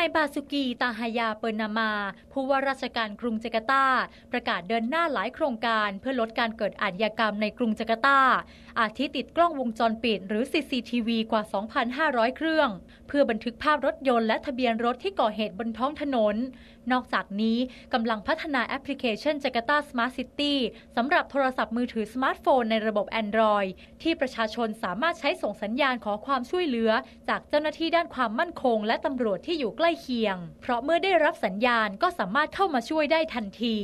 นายบาสุกีตาฮายาเปอร์นามาผู้ว่าราชการกรุงจาการ์ตา ประกาศเดินหน้าหลายโครงการ เพื่อลดการเกิดอาชญากรรมในกรุงจาการ์ตา อาทิติดกล้องวงจรปิด หรือ CCTV กว่า 2,500 เครื่อง เพื่อบันทึกภาพรถยนต์และทะเบียนรถที่ก่อเหตุบนท้องถนน นอกจากนี้ กำลังพัฒนาแอปพลิเคชันจาการ์ตาสมาร์ทซิตี้สำหรับโทรศัพท์มือถือสมาร์ทโฟนในระบบ Android ที่ประชาชนสามารถใช้ส่งสัญญาณขอความช่วยเหลือจากเจ้าหน้าที่ด้านความมั่นคง และตำรวจที่อยู่ใกล้ล้เคียงเพราะเมื่อได้รับสัญญาณก็สามารถเข้ามาช่วยได้ทันที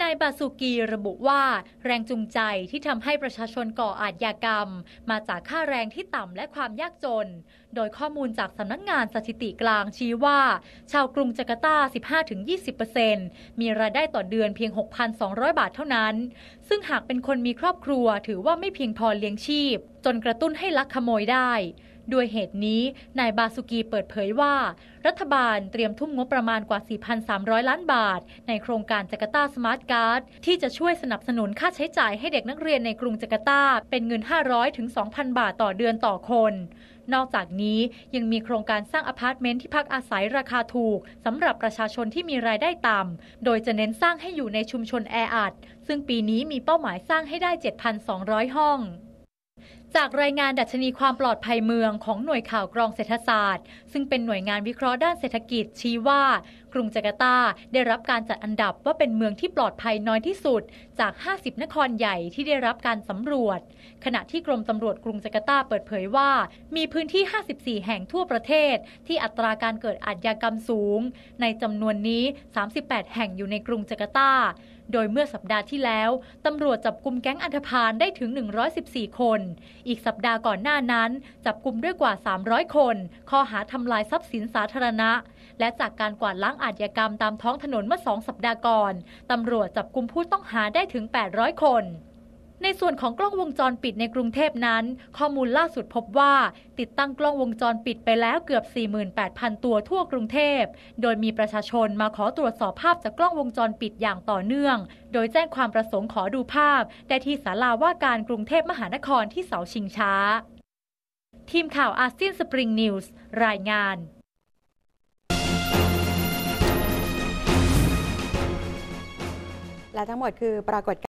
นายบาสุกีระบุว่า แรงจูงใจที่ทำให้ประชาชนก่ออาชญากรรม มาจากค่าแรงที่ต่ำและความยากจน โดยข้อมูลจากสำนักงงานสถิติกลางชี้ว่า ชาวกรุงจาการ์ตา 15-20%มีรายได้ต่อเดือนเพียง 6,200 บาทเท่านั้น ซึ่งหากเป็นคนมีครอบครัวถือว่าไม่เพียงพอเลี้ยงชีพ จนกระตุ้นให้ลักขโมยได้ด้วยเหตุนี้ นายบาสุกีเปิดเผยว่า รัฐบาลเตรียมทุ่มงบประมาณกว่า 4,300 ล้านบาท ในโครงการจาการ์ตาสมาร์ทการ์ดที่จะช่วยสนับสนุนค่าใช้จ่ายให้เด็กนักเรียนในกรุงจาการ์ตาเป็นเงิน 500ถึง2,000 บาทต่อเดือนต่อคน นอกจากนี้ยังมีโครงการสร้างอพาร์ตเมนต์ที่พักอาศัยราคาถูกสำหรับประชาชนที่มีรายได้ต่ำโดยจะเน้นสร้างให้อยู่ในชุมชนแออัดซึ่งปีนี้มีเป้าหมายสร้างให้ได้ 7,200 ห้องจากรายงานดัชนีความปลอดภัยเมืองของหน่วยข่าวกรองเศรษฐศาสตร์ซึ่งเป็นหน่วยงานวิเคราะห์ด้านเศรษฐกิจชี้ว่า กรุงจาการ์ตาได้รับการจัดอันดับว่าเป็นเมืองที่ปลอดภัยน้อยที่สุดจาก 50 นครใหญ่ที่ได้รับการสำรวจ ขณะที่กรมตำรวจกรุงจาการ์ตาเปิดเผยว่า มีพื้นที่ 54 แห่งทั่วประเทศ ที่อัตราการเกิดอาชญากรรมสูง ในจำนวนนี้ 38 แห่งอยู่ในกรุงจาการ์ตาโดยเมื่อสัปดาห์ที่แล้ว ตำรวจจับกลุ่มแก๊งอันธพาลได้ถึง 114 คน อีกสัปดาห์ก่อนหน้านั้น จับกลุ่มด้วยกว่า 300 คน ข้อหาทำลายทรัพย์สินสาธารณะ และจากการกวาดล้างอาชญากรรมตามท้องถนนเมื่อสองสัปดาห์ก่อน ตำรวจจับกลุ่มผู้ต้องหาได้ถึง 800 คนในส่วนของกล้องวงจรปิดในกรุงเทพนั้น ข้อมูลล่าสุดพบว่า ติดตั้งกล้องวงจรปิดไปแล้วเกือบ 48,000 ตัวทั่วกรุงเทพโดยมีประชาชนมาขอตรวจสอบภาพจากกล้องวงจรปิดอย่างต่อเนื่อง โดยแจ้งความประสงค์ขอดูภาพได้ที่ศาลาว่าการกรุงเทพมหานครที่เสาชิงช้า ทีมข่าวอาเซียนสปริงนิวส์รายงาน และทั้งหมดคือปรากฏ